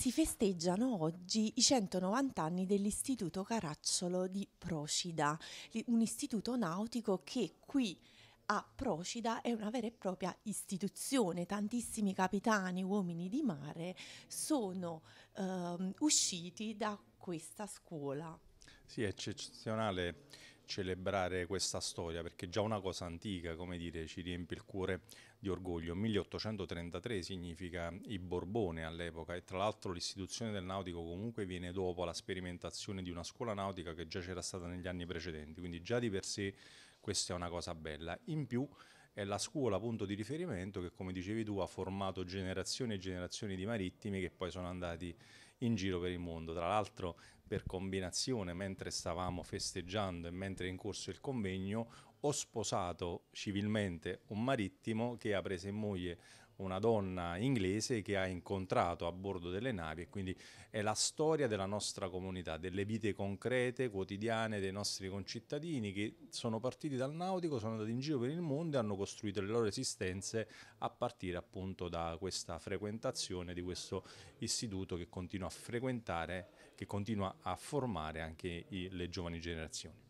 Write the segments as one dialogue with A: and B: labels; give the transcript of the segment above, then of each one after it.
A: si festeggiano oggi i 190 anni dell'Istituto Caracciolo di Procida, un istituto nautico che qui a Procida è una vera e propria istituzione, tantissimi capitani, uomini di mare sono ehm, usciti da questa scuola.
B: Sì, è eccezionale celebrare questa storia perché è già una cosa antica, come dire, ci riempie il cuore di orgoglio. 1833 significa i Borbone all'epoca e tra l'altro l'istituzione del nautico comunque viene dopo la sperimentazione di una scuola nautica che già c'era stata negli anni precedenti, quindi già di per sé questa è una cosa bella. In più è la scuola punto di riferimento che come dicevi tu ha formato generazioni e generazioni di marittimi che poi sono andati in giro per il mondo. Tra l'altro per combinazione, mentre stavamo festeggiando e mentre è in corso il convegno, ho sposato civilmente un marittimo che ha preso in moglie una donna inglese che ha incontrato a bordo delle navi e quindi è la storia della nostra comunità, delle vite concrete, quotidiane dei nostri concittadini che sono partiti dal nautico, sono andati in giro per il mondo e hanno costruito le loro esistenze a partire appunto da questa frequentazione di questo istituto che continua a frequentare, che continua a formare anche i, le giovani generazioni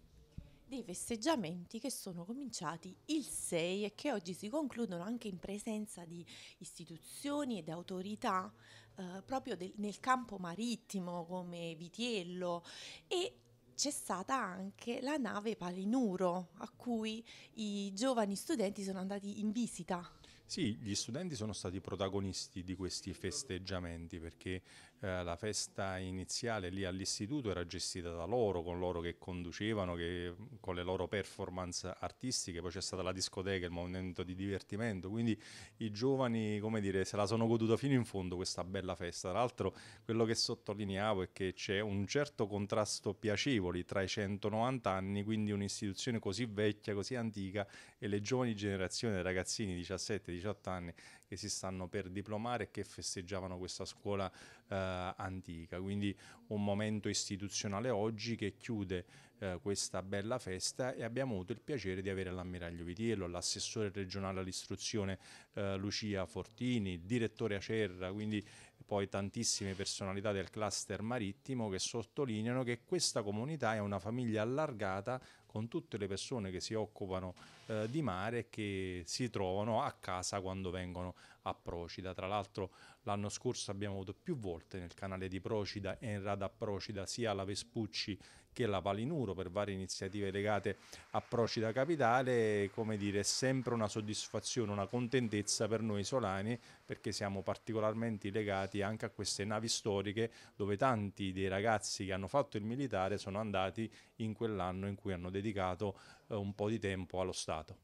A: dei festeggiamenti che sono cominciati il 6 e che oggi si concludono anche in presenza di istituzioni ed autorità eh, proprio del, nel campo marittimo come Vitiello e c'è stata anche la nave Palinuro a cui i giovani studenti sono andati in visita
B: sì, gli studenti sono stati protagonisti di questi festeggiamenti perché eh, la festa iniziale lì all'istituto era gestita da loro, con loro che conducevano, che, con le loro performance artistiche, poi c'è stata la discoteca, il momento di divertimento, quindi i giovani come dire, se la sono goduta fino in fondo questa bella festa. Tra l'altro quello che sottolineavo è che c'è un certo contrasto piacevole tra i 190 anni, quindi un'istituzione così vecchia, così antica e le giovani generazioni dei ragazzini di 17-18 anni che si stanno per diplomare e che festeggiavano questa scuola eh, antica. Quindi un momento istituzionale oggi che chiude eh, questa bella festa e abbiamo avuto il piacere di avere l'ammiraglio Vitiello, l'assessore regionale all'istruzione eh, Lucia Fortini, il direttore Acerra, quindi poi tantissime personalità del cluster marittimo che sottolineano che questa comunità è una famiglia allargata con tutte le persone che si occupano eh, di mare e che si trovano a casa quando vengono a Procida. Tra l'altro l'anno scorso abbiamo avuto più volte nel canale di Procida e in Rada Procida sia la Vespucci che la Palinuro per varie iniziative legate a Procida Capitale, come dire, è sempre una soddisfazione, una contentezza per noi solani perché siamo particolarmente legati anche a queste navi storiche dove tanti dei ragazzi che hanno fatto il militare sono andati in quell'anno in cui hanno dedicato eh, un po' di tempo allo Stato.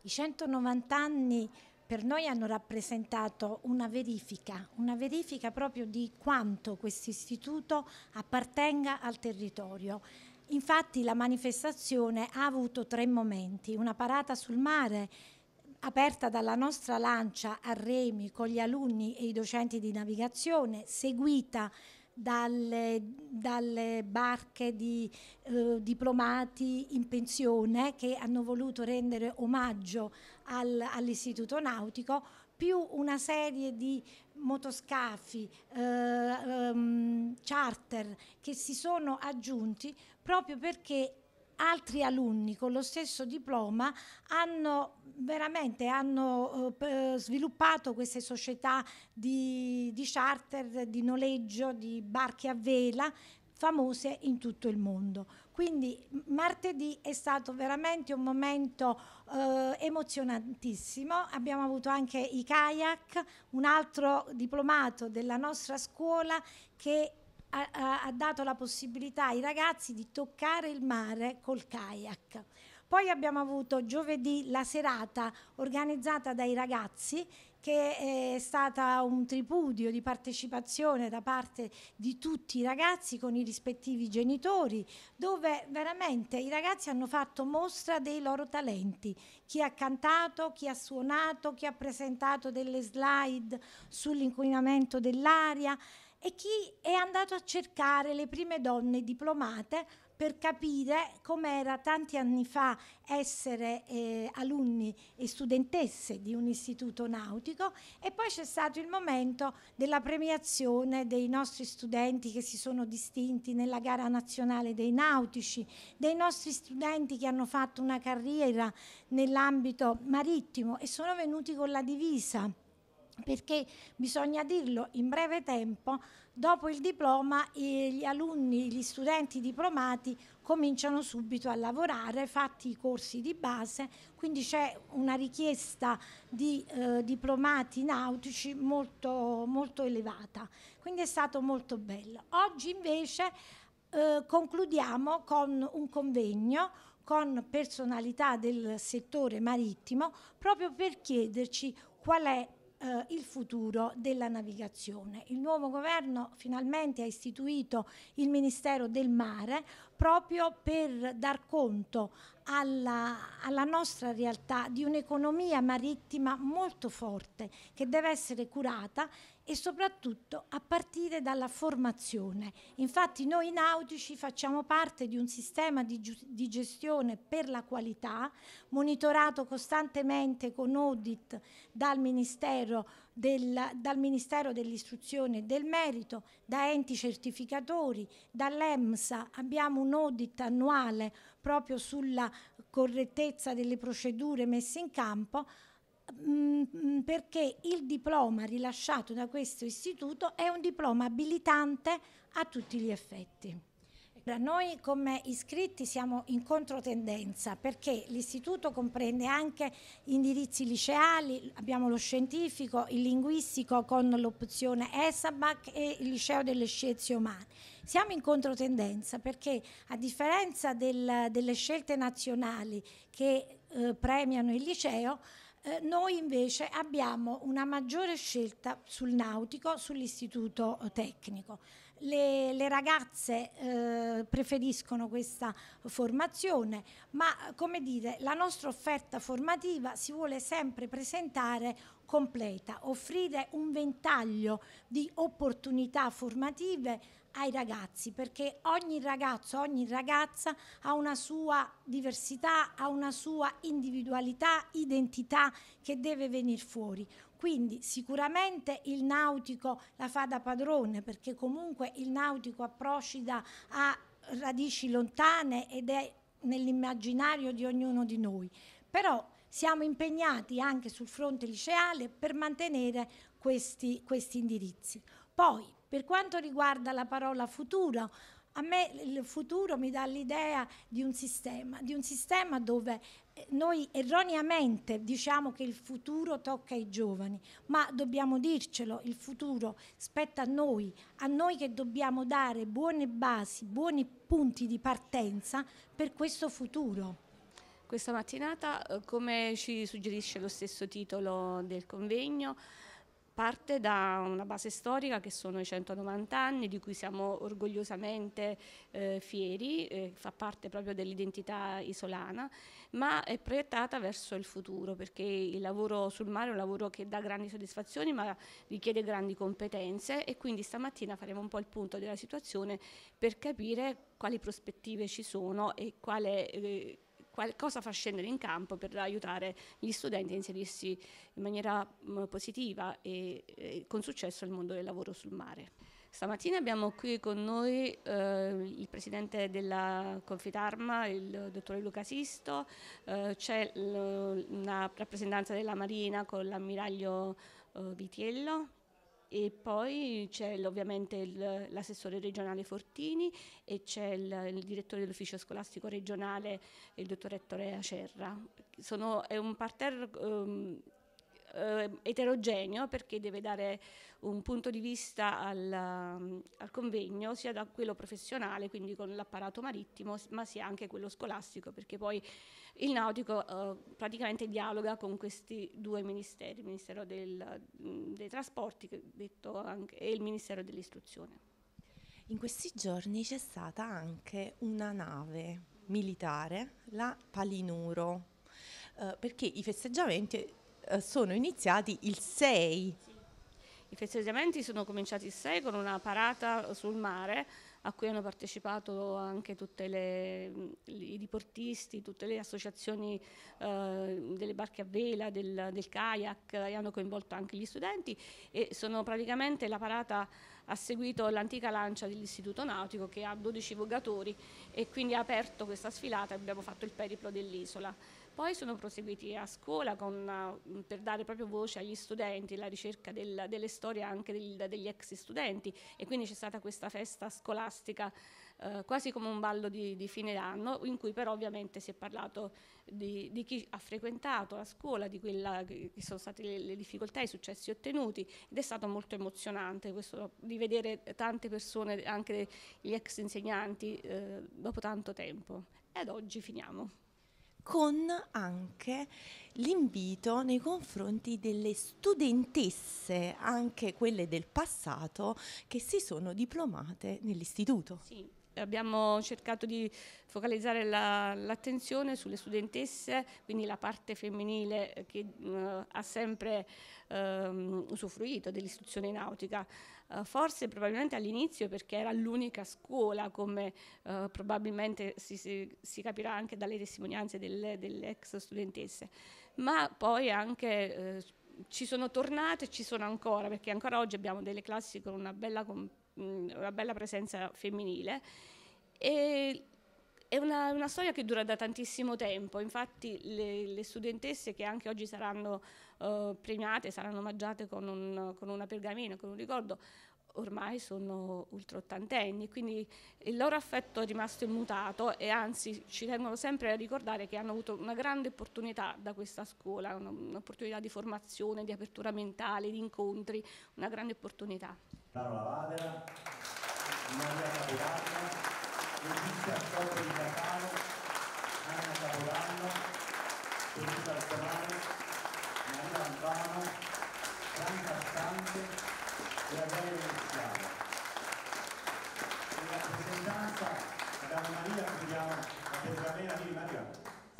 C: I 190 anni per noi hanno rappresentato una verifica, una verifica proprio di quanto questo istituto appartenga al territorio. Infatti la manifestazione ha avuto tre momenti, una parata sul mare aperta dalla nostra lancia a Remi con gli alunni e i docenti di navigazione, seguita dalle, dalle barche di eh, diplomati in pensione che hanno voluto rendere omaggio al, all'istituto nautico, più una serie di motoscafi, eh, ehm, charter che si sono aggiunti proprio perché altri alunni con lo stesso diploma hanno veramente hanno, eh, sviluppato queste società di, di charter, di noleggio, di barche a vela famose in tutto il mondo. Quindi martedì è stato veramente un momento eh, emozionantissimo, abbiamo avuto anche i kayak, un altro diplomato della nostra scuola che ha, ha, dato la possibilità ai ragazzi di toccare il mare col kayak. Poi abbiamo avuto giovedì la serata organizzata dai ragazzi che eh, è stata un tripudio di partecipazione da parte di tutti i ragazzi con i rispettivi genitori, dove veramente i ragazzi hanno fatto mostra dei loro talenti, chi ha cantato, chi ha suonato, chi ha presentato delle slide sull'inquinamento dell'aria, e chi è andato a cercare le prime donne diplomate per capire com'era tanti anni fa essere eh, alunni e studentesse di un istituto nautico e poi c'è stato il momento della premiazione dei nostri studenti che si sono distinti nella gara nazionale dei nautici, dei nostri studenti che hanno fatto una carriera nell'ambito marittimo e sono venuti con la divisa perché bisogna dirlo in breve tempo, dopo il diploma eh, gli alunni, gli studenti diplomati cominciano subito a lavorare, fatti i corsi di base, quindi c'è una richiesta di eh, diplomati nautici molto, molto elevata, quindi è stato molto bello. Oggi invece eh, concludiamo con un convegno con personalità del settore marittimo proprio per chiederci qual è eh, il futuro della navigazione. Il nuovo governo finalmente ha istituito il Ministero del Mare proprio per dar conto alla, alla nostra realtà di un'economia marittima molto forte che deve essere curata e soprattutto a partire dalla formazione. Infatti noi nautici facciamo parte di un sistema di, di, gestione per la qualità monitorato costantemente con audit dal Ministero, del, dal Ministero dell'Istruzione e del Merito, da enti certificatori, dall'EMSA. Abbiamo un audit annuale proprio sulla correttezza delle procedure messe in campo Mm, mm, perché il diploma rilasciato da questo istituto è un diploma abilitante a tutti gli effetti. Noi come iscritti siamo in controtendenza perché l'istituto comprende anche indirizzi liceali, abbiamo lo scientifico, il linguistico con l'opzione ESABAC e il liceo delle scienze umane. Siamo in controtendenza perché a differenza del, delle scelte nazionali che eh, premiano il liceo, eh, noi invece abbiamo una maggiore scelta sul nautico, sull'istituto eh, tecnico. Le, le ragazze eh, preferiscono questa formazione, ma come dire, la nostra offerta formativa si vuole sempre presentare completa, offrire un ventaglio di opportunità formative ai ragazzi, perché ogni ragazzo, ogni ragazza ha una sua diversità, ha una sua individualità, identità che deve venire fuori. Quindi sicuramente il nautico la fa da padrone, perché comunque il nautico approcida a radici lontane ed è nell'immaginario di ognuno di noi. Però siamo impegnati anche sul fronte liceale per mantenere questi, questi indirizzi. Poi per quanto riguarda la parola futuro, a me il futuro mi dà l'idea di un sistema, di un sistema dove eh, noi erroneamente diciamo che il futuro tocca ai giovani, ma dobbiamo dircelo, il futuro spetta a noi, a noi che dobbiamo dare buone basi, buoni punti di partenza per questo futuro. Questa mattinata, eh, come ci suggerisce lo
D: stesso titolo del convegno, parte da una base storica che sono i 190 anni di cui siamo orgogliosamente eh, fieri, eh, fa parte proprio dell'identità isolana, ma è proiettata verso il futuro perché il lavoro sul mare è un lavoro che dà grandi soddisfazioni ma richiede grandi competenze e quindi stamattina faremo un po' il punto della situazione per capire quali prospettive ci sono e quale... Eh, qualcosa fa scendere in campo per aiutare gli studenti a inserirsi in maniera mm, positiva e, con successo nel mondo del lavoro sul mare. Stamattina abbiamo qui con noi eh, il presidente della Confitarma, il dottore Luca Sisto, eh, c'è una rappresentanza della Marina con l'ammiraglio eh, Vitiello, e poi c'è ovviamente il, l'assessore regionale Fortini e c'è il, il, direttore dell'ufficio scolastico regionale, il dottor Ettore Acerra. Sono, è un parterre um, eh, eterogeneo perché deve dare un punto di vista al, al, convegno sia da quello professionale, quindi con l'apparato marittimo, ma sia anche quello scolastico, perché poi il nautico eh, praticamente dialoga con questi due ministeri, il Ministero del, mm, dei Trasporti anche, e il Ministero dell'Istruzione.
A: In questi giorni c'è stata anche una nave militare, la Palinuro, eh, perché i festeggiamenti eh, sono iniziati il 6. Sì. I festeggiamenti sono cominciati il 6
D: con una parata sul mare a cui hanno partecipato anche tutti i diportisti, tutte le associazioni eh, delle barche a vela, del, del kayak, e hanno coinvolto anche gli studenti e sono praticamente la parata ha seguito l'antica lancia dell'Istituto Nautico che ha 12 vogatori e quindi ha aperto questa sfilata e abbiamo fatto il periplo dell'isola. Poi sono proseguiti a scuola con, uh, per dare proprio voce agli studenti, la ricerca del, delle storie anche del, degli ex studenti e quindi c'è stata questa festa scolastica eh, quasi come un ballo di, di, fine d'anno in cui però ovviamente si è parlato di, di chi ha frequentato la scuola, di quelle che sono state le, le difficoltà, i successi ottenuti ed è stato molto emozionante questo, di vedere tante persone, anche gli ex insegnanti, eh, dopo tanto tempo. Ed oggi finiamo
A: con anche l'invito nei confronti delle studentesse, anche quelle del passato, che si sono diplomate nell'istituto. Sì,
D: abbiamo cercato di focalizzare l'attenzione sulle studentesse, quindi la parte femminile che mh, eh, ha sempre ehm, usufruito dell'istruzione nautica. Eh, forse probabilmente all'inizio perché era l'unica scuola, come eh, probabilmente si, si, si, capirà anche dalle testimonianze delle, delle ex studentesse, ma poi anche eh, ci sono tornate e ci sono ancora, perché ancora oggi abbiamo delle classi con una bella, con, una bella presenza femminile. E è una, una, storia che dura da tantissimo tempo, infatti le, le studentesse che anche oggi saranno eh, premiate, saranno omaggiate con, un, con, una pergamena, con un ricordo, ormai sono oltre ottantenni, quindi il loro affetto è rimasto immutato e anzi ci tengono sempre a ricordare che hanno avuto una grande opportunità da questa scuola, un'opportunità di formazione, di apertura mentale, di incontri, una grande opportunità.
E: Parola
A: Vadera, Maria Capodanno. Felicia, Scopri di Catano, Anna Capodanno, Felicia Altomare, Maria Albano, Franca
E: Stante e Adele Veneziano. In rappresentanza Madame Maria chiediamo la tesamera di Maria.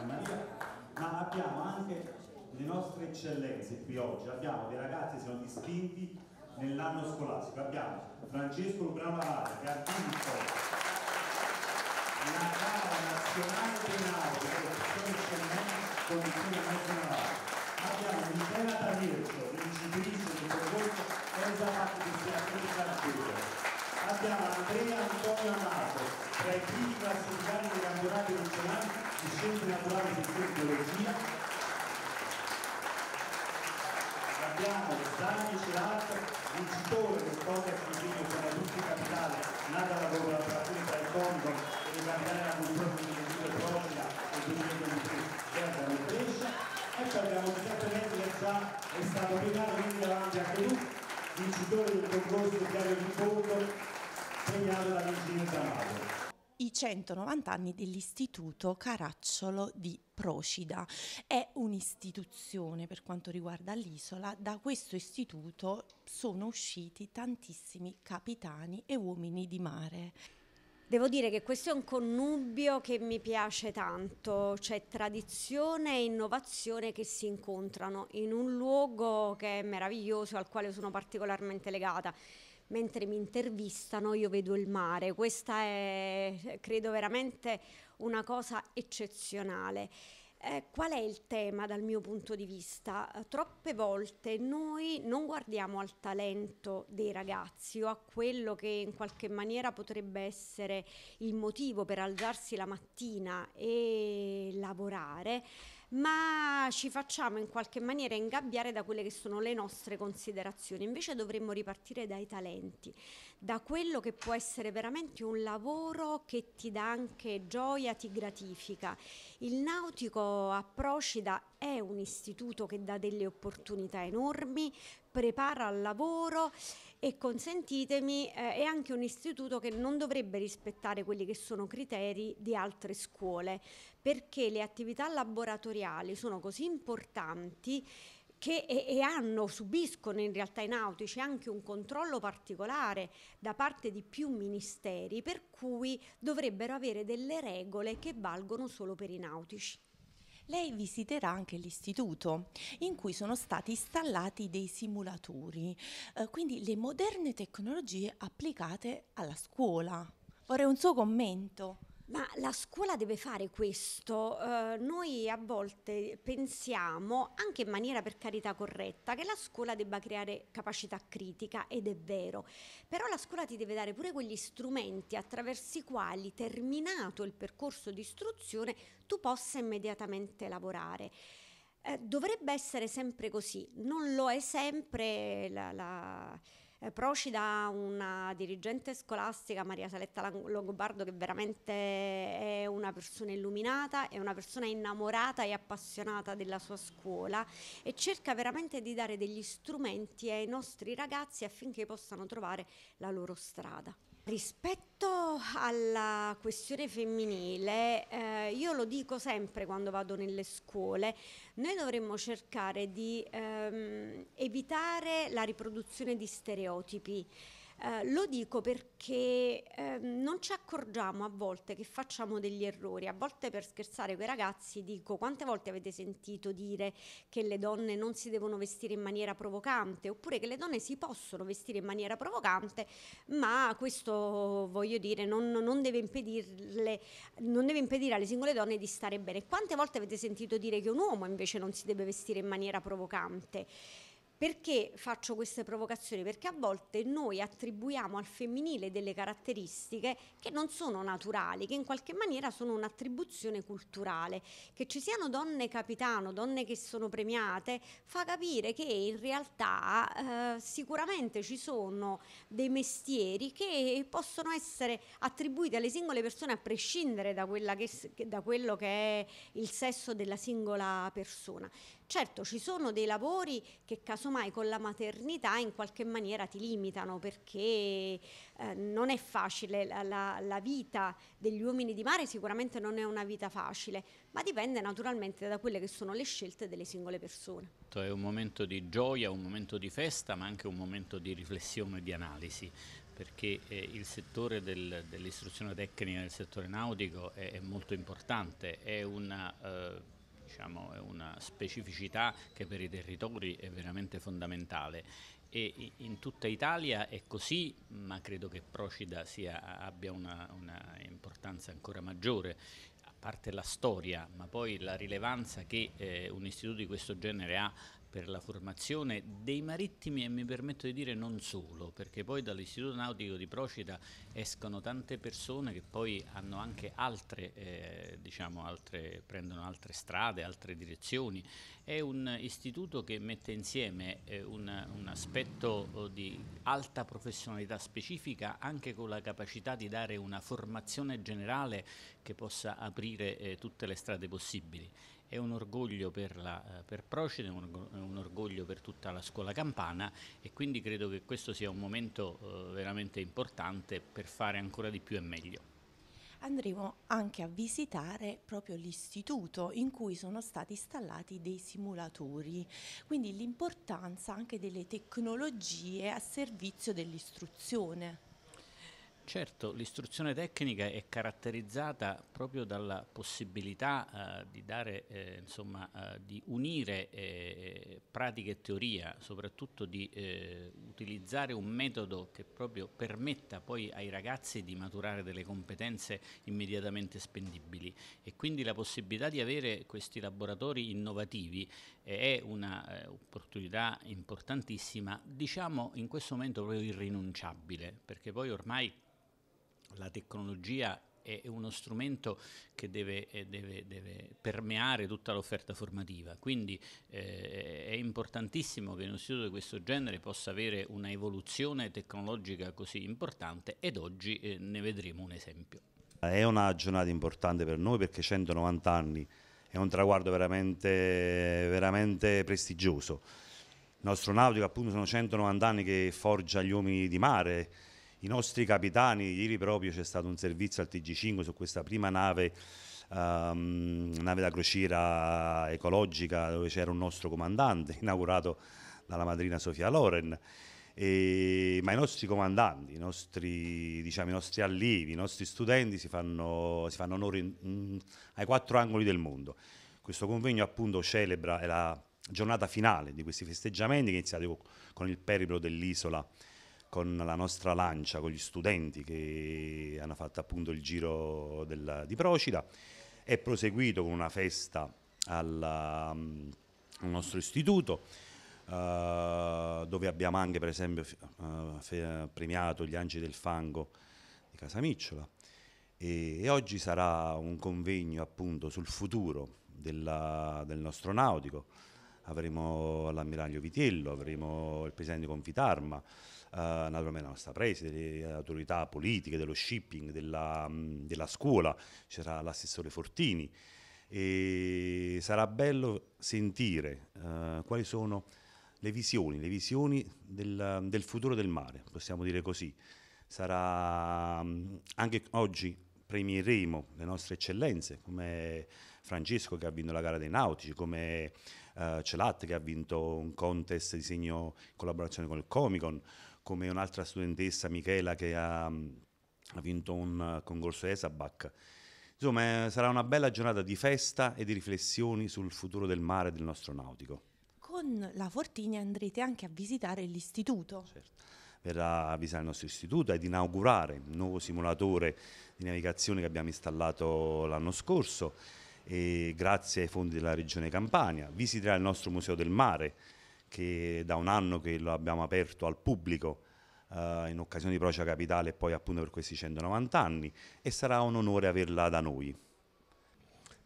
E: Maria. Ma abbiamo anche le nostre eccellenze qui oggi, abbiamo dei ragazzi che sono distinti nell'anno scolastico, abbiamo Francesco Brava, che ha vinto la gara nazionale penale condizione nazionale abbiamo l'intera Tavircio vincitrice di concorso senza partecipazione cattiva abbiamo Andrea Antonio Amato tra i primi classificati dei campionati nazionali di scienze naturali e biologia abbiamo Dani Celato, vincitore del Codex di per la Canadutti Capitale, nata la collaborazione tra il Condor esaminare la mozione di Giulio Proglia e di Giulio Pesce e poi abbiamo Giuseppe Mendes che già è stato premiato quindi davanti a lui vincitore del concorso del diario di fondo premiato da Virginia Zamato
A: i 190 anni dell'Istituto Caracciolo di Procida. È un'istituzione per quanto riguarda l'isola, da questo istituto sono usciti tantissimi capitani e uomini di mare.
F: Devo dire che questo è un connubio che mi piace tanto, cioè tradizione e innovazione che si incontrano in un luogo che è meraviglioso, al quale sono particolarmente legata. Mentre mi intervistano io vedo il mare, questa è credo veramente una cosa eccezionale. Eh, qual è il tema dal mio punto di vista? Eh, troppe volte noi non guardiamo al talento dei ragazzi o a quello che in qualche maniera potrebbe essere il motivo per alzarsi la mattina e lavorare, ma ci facciamo in qualche maniera ingabbiare da quelle che sono le nostre considerazioni. Invece dovremmo ripartire dai talenti da quello che può essere veramente un lavoro che ti dà anche gioia, ti gratifica. Il nautico a Procida è un istituto che dà delle opportunità enormi, prepara al lavoro e consentitemi eh, è anche un istituto che non dovrebbe rispettare quelli che sono criteri di altre scuole perché le attività laboratoriali sono così importanti che e, e hanno, subiscono in realtà i nautici anche un controllo particolare da parte di più ministeri, per cui dovrebbero avere delle regole che valgono solo per i nautici.
A: Lei visiterà anche l'istituto in cui sono stati installati dei simulatori, eh, quindi le moderne tecnologie applicate alla scuola. Vorrei un suo commento. Ma la scuola deve
F: fare questo. Eh, noi a volte pensiamo, anche in maniera per carità corretta, che la scuola debba creare capacità critica ed è vero, però la scuola ti deve dare pure quegli strumenti attraverso i quali, terminato il percorso di istruzione, tu possa immediatamente lavorare. Eh, dovrebbe essere sempre così, non lo è sempre la, la eh, proci da una dirigente scolastica, Maria Saletta Longobardo, che veramente è una persona illuminata, è una persona innamorata e appassionata della sua scuola e cerca veramente di dare degli strumenti ai nostri ragazzi affinché possano trovare la loro strada. Rispetto alla questione femminile, eh, io lo dico sempre quando vado nelle scuole, noi dovremmo cercare di ehm, evitare la riproduzione di stereotipi. Eh, lo dico perché eh, non ci accorgiamo a volte che facciamo degli errori, a volte per scherzare con i ragazzi dico quante volte avete sentito dire che le donne non si devono vestire in maniera provocante oppure che le donne si possono vestire in maniera provocante, ma questo voglio dire non, non, deve, impedirle, non deve impedire alle singole donne di stare bene. Quante volte avete sentito dire che un uomo invece non si deve vestire in maniera provocante? Perché faccio queste provocazioni? Perché a volte noi attribuiamo al femminile delle caratteristiche che non sono naturali, che in qualche maniera sono un'attribuzione culturale. Che ci siano donne capitano, donne che sono premiate, fa capire che in realtà eh, sicuramente ci sono dei mestieri che possono essere attribuiti alle singole persone a prescindere da, che, da quello che è il sesso della singola persona. Certo, ci sono dei lavori che casomai con la maternità in qualche maniera ti limitano perché eh, non è facile la, la, la, vita degli uomini di mare, sicuramente non è una vita facile, ma dipende naturalmente da quelle che sono le scelte delle singole persone.
G: Cioè, è un momento di gioia, un momento di festa, ma anche un momento di riflessione e di analisi perché eh, il settore del, dell'istruzione tecnica nel settore nautico è, è molto importante, è una eh, diciamo, è una specificità che per i territori è veramente fondamentale e in tutta Italia è così, ma credo che Procida sia, abbia una, una importanza ancora maggiore a parte la storia, ma poi la rilevanza che eh, un istituto di questo genere ha per la formazione dei marittimi e mi permetto di dire non solo, perché poi dall'Istituto Nautico di Procida escono tante persone che poi hanno anche altre, eh, diciamo, altre, prendono altre strade, altre direzioni. È un istituto che mette insieme eh, un, un aspetto oh, di alta professionalità specifica anche con la capacità di dare una formazione generale che possa aprire eh, tutte le strade possibili è un orgoglio per, la, eh, per Procide, è un, orgoglio per tutta la scuola campana e quindi credo che questo sia un momento eh, veramente importante per fare ancora di più e meglio
A: andremo anche a visitare proprio l'istituto in cui sono stati installati dei simulatori, quindi l'importanza anche delle tecnologie a servizio dell'istruzione.
G: Certo, l'istruzione tecnica è caratterizzata proprio dalla possibilità eh, di, dare, eh, insomma, eh, di, unire eh, pratica e teoria, soprattutto di eh, utilizzare un metodo che proprio permetta poi ai ragazzi di maturare delle competenze immediatamente spendibili e quindi la possibilità di avere questi laboratori innovativi eh, è un'opportunità importantissima, diciamo in questo momento proprio irrinunciabile, perché poi ormai la tecnologia è uno strumento che deve, eh, deve, deve permeare tutta l'offerta formativa, quindi eh, è importantissimo che un istituto di questo genere possa avere una evoluzione tecnologica così importante ed oggi eh, ne vedremo un esempio.
E: È una giornata importante per noi perché 190 anni è un traguardo veramente, veramente prestigioso. Il nostro nautico appunto sono 190 anni che forgia gli uomini di mare, i nostri capitani, ieri proprio c'è stato un servizio al TG5 su questa prima nave, um, nave da crociera ecologica dove c'era un nostro comandante inaugurato dalla madrina Sofia Loren. E, ma i nostri comandanti, i nostri, diciamo, i nostri allievi, i nostri studenti si fanno, si fanno onore in, in, ai quattro angoli del mondo. Questo convegno appunto celebra la giornata finale di questi festeggiamenti che è iniziato con il periplo dell'isola con la nostra lancia, con gli studenti che hanno fatto appunto il giro della, di Procida, è proseguito con una festa alla, al mm, nostro istituto uh, dove abbiamo anche per esempio uh, premiato gli Angeli del Fango di Casamicciola e, e, oggi sarà un convegno appunto sul futuro della, del nostro nautico avremo l'ammiraglio Vitiello, avremo il presidente Confitarma, eh, naturalmente la nostra preside, le autorità politiche, dello shipping, della, mm, della scuola, c'era l'assessore Fortini e sarà bello sentire eh, quali sono le visioni, le visioni del, del futuro del mare, possiamo dire così. Sarà mm, anche oggi premieremo le nostre eccellenze come Francesco che ha vinto la gara dei nautici, come eh, Celat che ha vinto un contest di segno in collaborazione con il Comic Con, come un'altra studentessa Michela che ha, mm, ha vinto un eh, concorso ESABAC. Insomma, eh, sarà una bella giornata di festa e di riflessioni sul futuro del mare e del nostro nautico.
A: Con la Fortini andrete anche a visitare l'istituto. Certo.
E: Verrà a visitare il nostro istituto ed inaugurare il nuovo simulatore di navigazione che abbiamo installato l'anno scorso grazie ai fondi della Regione Campania. Visiterà il nostro Museo del Mare, che da un anno che lo abbiamo aperto al pubblico eh, in occasione di Procia Capitale e poi appunto per questi 190 anni e sarà un onore averla da noi.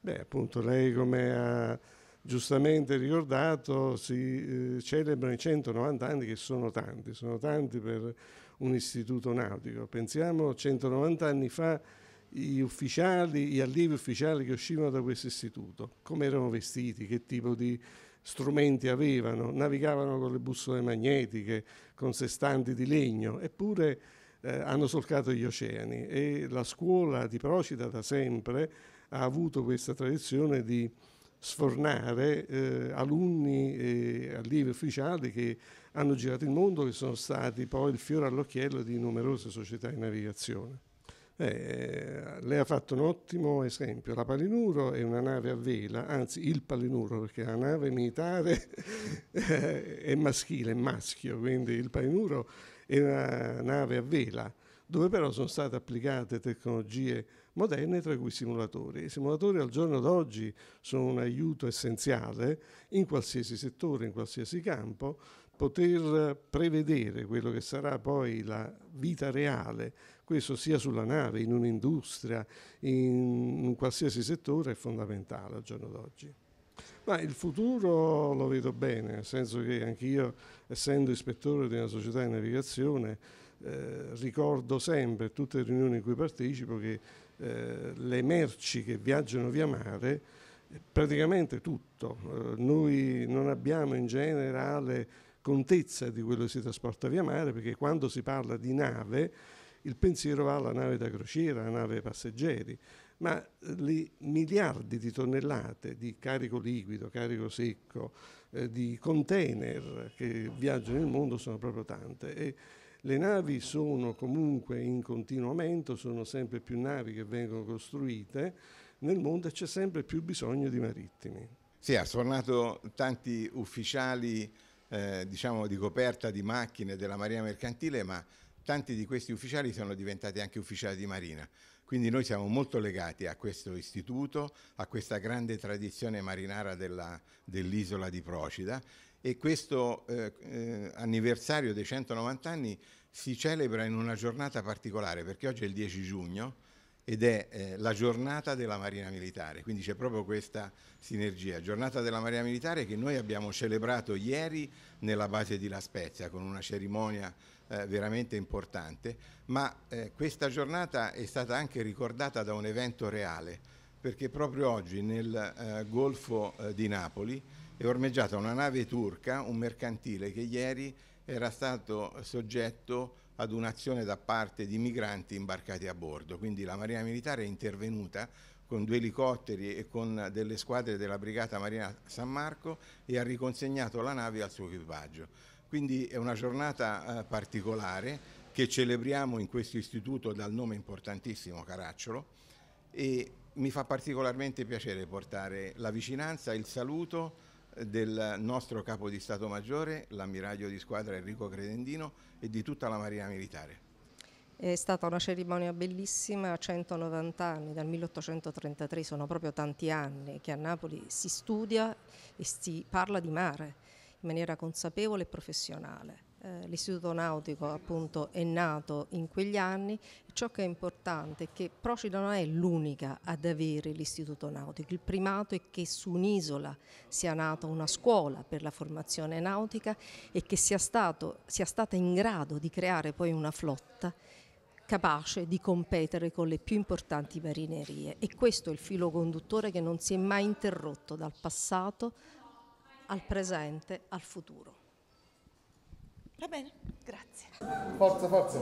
H: Beh, appunto lei come ha giustamente ricordato si eh, celebrano i 190 anni che sono tanti, sono tanti per un istituto nautico. Pensiamo 190 anni fa gli ufficiali, gli allievi ufficiali che uscivano da questo istituto, come erano vestiti, che tipo di strumenti avevano, navigavano con le bussole magnetiche, con sestanti di legno, eppure eh, hanno solcato gli oceani e la scuola di Procida da sempre ha avuto questa tradizione di sfornare eh, alunni e allievi ufficiali che hanno girato il mondo, che sono stati poi il fiore all'occhiello di numerose società di navigazione. Eh, lei ha fatto un ottimo esempio, la Palinuro è una nave a vela, anzi il Palinuro perché la nave militare è maschile, è maschio, quindi il Palinuro è una nave a vela dove però sono state applicate tecnologie moderne tra cui simulatori. I simulatori al giorno d'oggi sono un aiuto essenziale in qualsiasi settore, in qualsiasi campo, poter prevedere quello che sarà poi la vita reale, questo sia sulla nave, in un'industria, in un qualsiasi settore, è fondamentale al giorno d'oggi. Ma il futuro lo vedo bene, nel senso che anch'io, essendo ispettore di una società di navigazione, eh, ricordo sempre, tutte le riunioni in cui partecipo, che eh, le merci che viaggiano via mare, eh, praticamente tutto, eh, noi non abbiamo in generale contezza di quello che si trasporta via mare, perché quando si parla di nave il pensiero va alla nave da crociera, alla nave passeggeri, ma le miliardi di tonnellate di carico liquido, carico secco, eh, di container che viaggiano nel mondo sono proprio tante. E le navi sono comunque in continuo aumento, sono sempre più navi che vengono costruite nel mondo e c'è sempre più bisogno di marittimi.
I: Sì, ha suonato tanti ufficiali eh, diciamo di coperta di macchine della Marina Mercantile, ma tanti di questi ufficiali sono diventati anche ufficiali di Marina. Quindi noi siamo molto legati a questo istituto, a questa grande tradizione marinara dell'isola dell di Procida e questo eh, eh, anniversario dei 190 anni si celebra in una giornata particolare perché oggi è il 10 giugno ed è eh, la giornata della Marina Militare, quindi c'è proprio questa sinergia. Giornata della Marina Militare che noi abbiamo celebrato ieri nella base di La Spezia con una cerimonia eh, veramente importante, ma eh, questa giornata è stata anche ricordata da un evento reale, perché proprio oggi nel eh, Golfo eh, di Napoli è ormeggiata una nave turca, un mercantile che ieri era stato soggetto ad un'azione da parte di migranti imbarcati a bordo. Quindi la Marina Militare è intervenuta con due elicotteri e con delle squadre della Brigata Marina San Marco e ha riconsegnato la nave al suo equipaggio. Quindi è una giornata eh, particolare che celebriamo in questo istituto dal nome importantissimo Caracciolo e mi fa particolarmente piacere portare la vicinanza, il saluto del nostro capo di Stato Maggiore, l'ammiraglio di squadra Enrico Credendino e di tutta la Marina Militare.
C: È stata una cerimonia bellissima, 190 anni, dal 1833 sono proprio tanti anni che a Napoli si studia e si parla di mare in maniera consapevole e professionale. Eh, l'istituto nautico appunto è nato in quegli anni, ciò che è importante è che Procida non è l'unica ad avere l'istituto nautico, il primato è che su un'isola sia nata una scuola per la formazione nautica e che sia, stato, sia stata in grado di creare poi una flotta capace di competere con le più importanti marinerie e questo è il filo conduttore che non si è mai interrotto dal passato al presente, al futuro.
A: Va bene, grazie. Forza, forza.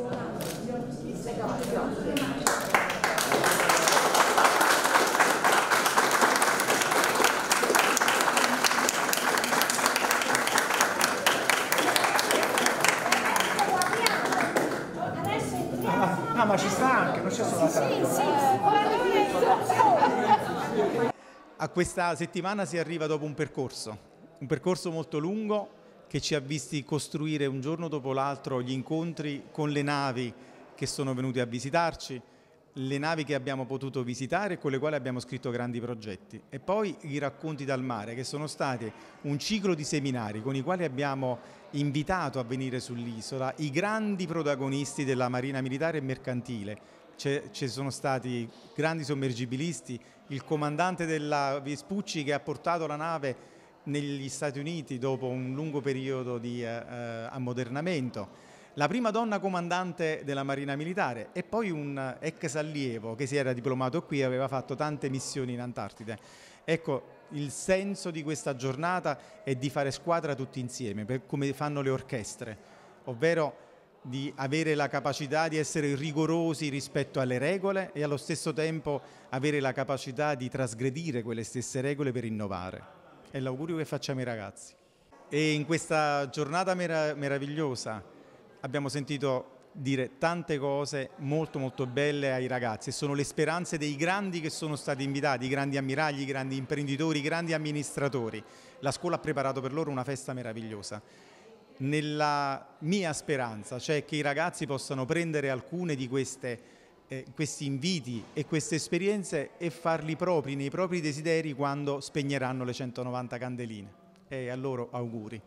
C: Ah, no, ah, ma ci sta anche, non c'è
I: solo la targa.
J: A questa settimana si arriva dopo un percorso, un percorso molto lungo, che ci ha visti costruire un giorno dopo l'altro gli incontri con le navi che sono venute a visitarci, le navi che abbiamo potuto visitare e con le quali abbiamo scritto grandi progetti. E poi i racconti dal mare, che sono stati un ciclo di seminari con i quali abbiamo invitato a venire sull'isola i grandi protagonisti della Marina Militare e Mercantile. Ci sono stati grandi sommergibilisti, il comandante della Vespucci che ha portato la nave negli Stati Uniti dopo un lungo periodo di eh, eh, ammodernamento, la prima donna comandante della Marina Militare e poi un ex allievo che si era diplomato qui e aveva fatto tante missioni in Antartide. Ecco, il senso di questa giornata è di fare squadra tutti insieme, come fanno le orchestre, ovvero di avere la capacità di essere rigorosi rispetto alle regole e allo stesso tempo avere la capacità di trasgredire quelle stesse regole per innovare è l'augurio che facciamo ai ragazzi. E in questa giornata meravigliosa abbiamo sentito dire tante cose molto molto belle ai ragazzi e sono le speranze dei grandi che sono stati invitati, i grandi ammiragli, i grandi imprenditori, i grandi amministratori. La scuola ha preparato per loro una festa meravigliosa. Nella mia speranza, cioè che i ragazzi possano prendere alcune di queste eh, questi inviti e queste esperienze e farli propri nei propri desideri quando spegneranno le 190 candeline. E a loro auguri.